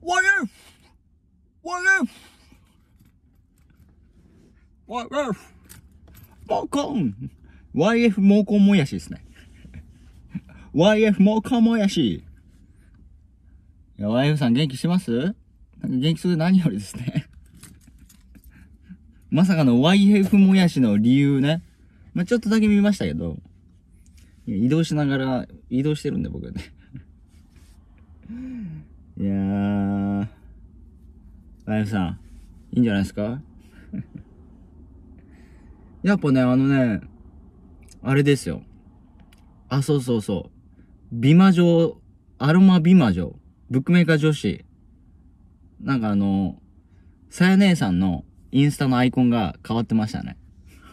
What if? What if? What if? モーコン !YF モーコンもやしですね。YF モーコンもやしいや、YF さん元気してます元気そうで何よりですねまさかの YF もやしの理由ね。まあ、ちょっとだけ見ましたけど、移動しながら、移動してるんで僕はねいやー、ライフさん、いいんじゃないですか やっぱね、あのね、あれですよ。あ、そうそうそう。美魔女、アロマ美魔女、ブックメーカー女子。なんかあの、さや姉さんのインスタのアイコンが変わってましたね。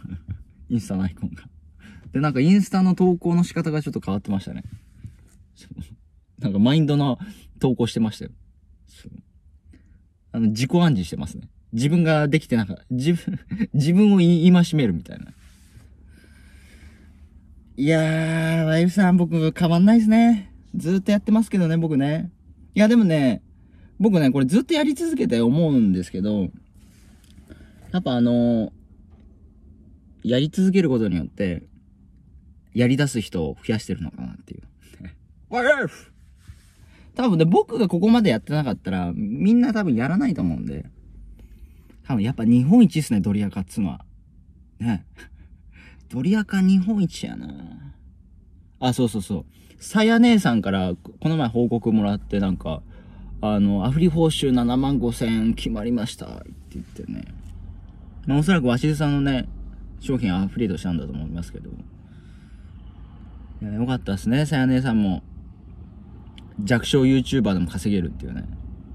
インスタのアイコンが。で、なんかインスタの投稿の仕方がちょっと変わってましたね。なんかマインドの投稿してましたよ。あの、自己暗示してますね。自分ができてなんか自分、自分を今しめるみたいな。いやー、ワイフさん僕変わんないですね。ずっとやってますけどね、僕ね。いや、でもね、僕ね、これずっとやり続けて思うんですけど、やっぱあのやり続けることによって、やり出す人を増やしてるのかなっていう。ワイフ多分ね、僕がここまでやってなかったら、みんな多分やらないと思うんで。多分やっぱ日本一っすね、ドリアカっつうのは。ね。ドリアカ日本一やなあ、そうそうそう。さや姉さんから、この前報告もらってなんか、あの、アフリ報酬7万5千決まりましたって言ってね。まあ、おそらく鷲津さんのね、商品アフリートしたんだと思いますけど。いや、よかったですね、さや姉さんも。弱小 YouTuber でも稼げるっていうね。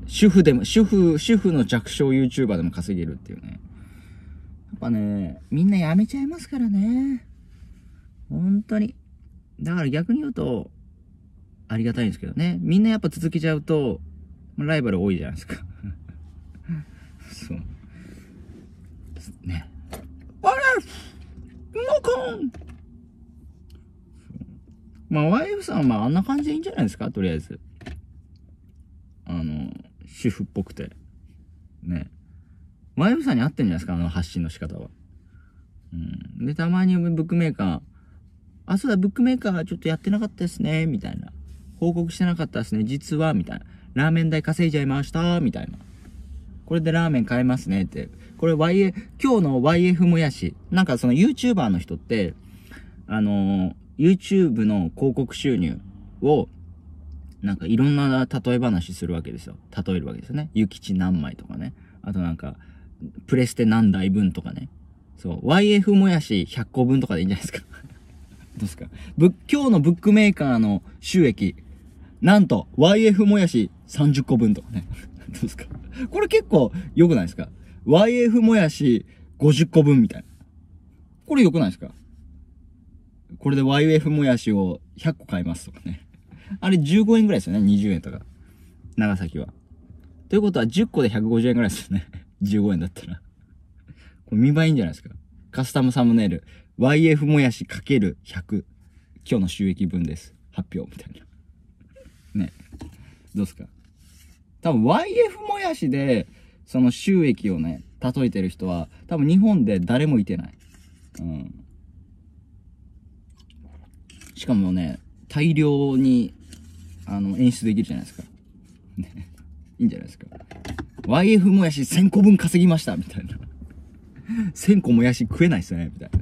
主婦でも、主婦、主婦の弱小 YouTuber でも稼げるっていうね。やっぱね、みんなやめちゃいますからね。本当に。だから逆に言うと、ありがたいんですけどね。みんなやっぱ続けちゃうと、ライバル多いじゃないですか。そう。ね。あれノコンまあ、YF さんはまあ、あんな感じでいいんじゃないですかとりあえず。あの、主婦っぽくて。ね。YF さんに合ってんじゃないですかあの発信の仕方は。うん。で、たまにブックメーカー、あ、そうだ、ブックメーカーちょっとやってなかったですね、みたいな。報告してなかったですね、実は、みたいな。ラーメン代稼いじゃいました、みたいな。これでラーメン買えますねって。これ YF、今日の YF もやし、なんかその YouTuber の人って、あのー YouTube の広告収入を、なんかいろんな例え話するわけですよ。例えるわけですよね。諭吉何枚とかね。あとなんか、プレステ何台分とかね。そう。YF もやし100個分とかでいいんじゃないですか。どうですか仏教のブックメーカーの収益、なんと YF もやし30個分とかね。どうですかこれ結構良くないですか ?YF もやし50個分みたいな。これ良くないですかこれで YF もやしを100個買いますとかね。あれ15円ぐらいですよね、20円とか。長崎は。ということは10個で150円ぐらいですよね。15 円だったら。これ見栄えいいんじゃないですか。カスタムサムネイル。YF もやし ×100。今日の収益分です。発表。みたいな。ね。どうすか。多分 YF もやしで、その収益をね、例えてる人は、多分日本で誰もいてない。うん。しかもね、大量に、あの、演出できるじゃないですか。ね。いいんじゃないですか。YF もやし1000個分稼ぎましたみたいな。1000個もやし食えないっすねみたいな。